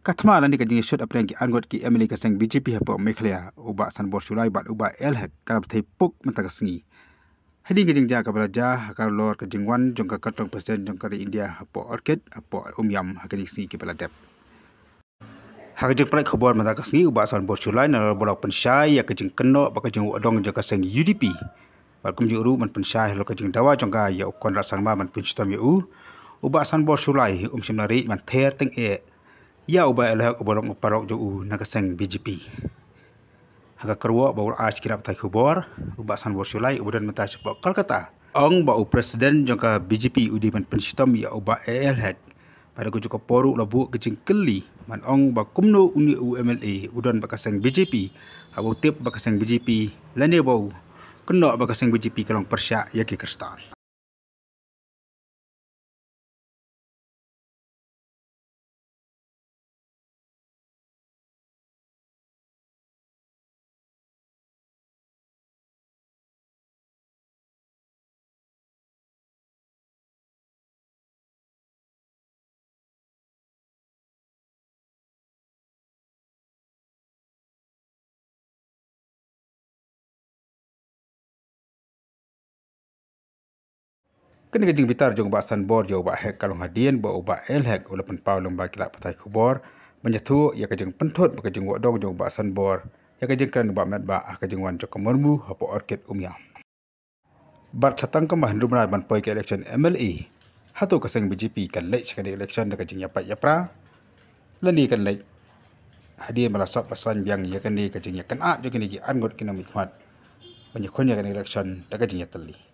Kathma lan dikajing shot apren ki angot ki emily ka seng BJP hepo mekhlea uba sanbor shulai bat uba el hek karap thai puk mentak singi. Hadi kajing ja kapala ja hakar lor kajing wan jongka katong presiden jongka di India hepo orkid hepo umyam hakini singi ki pala dep. Hakar jik pelik khabar mentak singi uba sanbor shulai nalar bolak pensyai ya kajing keno apa kajing wadong jongka seng UDP. Walkum ji uru man pensyai lor kajing dawa jongka ya ukon rasangma man pinchitam ya u. Uba sanbor shulai umsyam man ter teng ee ia ubah elah obolong parok jo u nakaseng BGP. Haga kerwa bawul aj kirap tak kubor, ubah san bersulai ubudan mentah cepat Kolkata. Ong bau presiden jangka BGP udiman pensitom ia ya ubah elah pada kujuk poruk labu kecing keli man ong ba kumno uni UMLA udan bakaseng BGP habu tip bakaseng BGP lane bau kena bakaseng BGP kalong persia ya kekerstan. Kena kejeng bitar jong bak san bor jauh bak hek kalung hadien bak ubak el hek ulepen pau lembak kila patai kubor. Menyatu ya kejeng pentut bak kajing wakdong jong bak san bor. Ya kejeng keran bak met bak ah, kejeng kajing wan jok kemurmu hapo orkid umyam. Bar satang kemah hendru menar ban poik election MLA. E. Hatu kaseng BJP kan lek sekali di election da kajing yapat yapra. Lani kan lek. Hadien bala sop pasuan biang ya kan ni kajing yakan aat ah, jokin lagi anggot kinam ikhmat. Menyekun ya kan election da kajing yatelih.